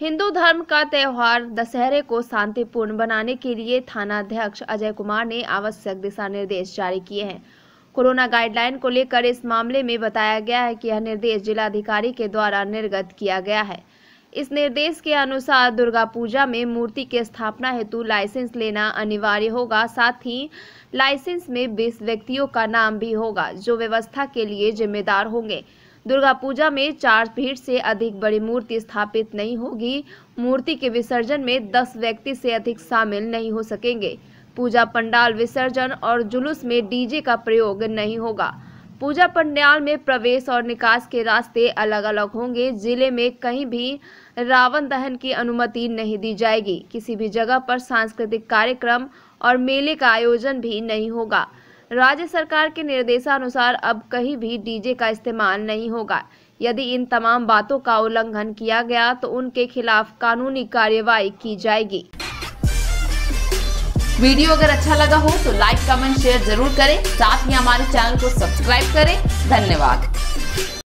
हिंदू धर्म का त्यौहार दशहरे को शांतिपूर्ण बनाने के लिए थाना अध्यक्ष अजय कुमार ने आवश्यक दिशा निर्देश जारी किए हैं कोरोना गाइडलाइन को लेकर इस मामले में बताया गया है कि यह निर्देश जिलाधिकारी के द्वारा निर्गत किया गया है इस निर्देश के अनुसार दुर्गा पूजा में मूर्ति की स्थापना हेतु लाइसेंस लेना अनिवार्य होगा साथ ही लाइसेंस में बीस व्यक्तियों का नाम भी होगा जो व्यवस्था के लिए जिम्मेदार होंगे दुर्गा पूजा में चार फीट से अधिक बड़ी मूर्ति स्थापित नहीं होगी मूर्ति के विसर्जन में दस व्यक्ति से अधिक शामिल नहीं हो सकेंगे पूजा पंडाल विसर्जन और जुलूस में डीजे का प्रयोग नहीं होगा पूजा पंडाल में प्रवेश और निकास के रास्ते अलग अलग होंगे जिले में कहीं भी रावण दहन की अनुमति नहीं दी जाएगी किसी भी जगह पर सांस्कृतिक कार्यक्रम और मेले का आयोजन भी नहीं होगा राज्य सरकार के निर्देशानुसार अब कहीं भी डीजे का इस्तेमाल नहीं होगा यदि इन तमाम बातों का उल्लंघन किया गया तो उनके खिलाफ कानूनी कार्यवाही की जाएगी वीडियो अगर अच्छा लगा हो तो लाइक कमेंट शेयर जरूर करें साथ ही हमारे चैनल को सब्सक्राइब करें धन्यवाद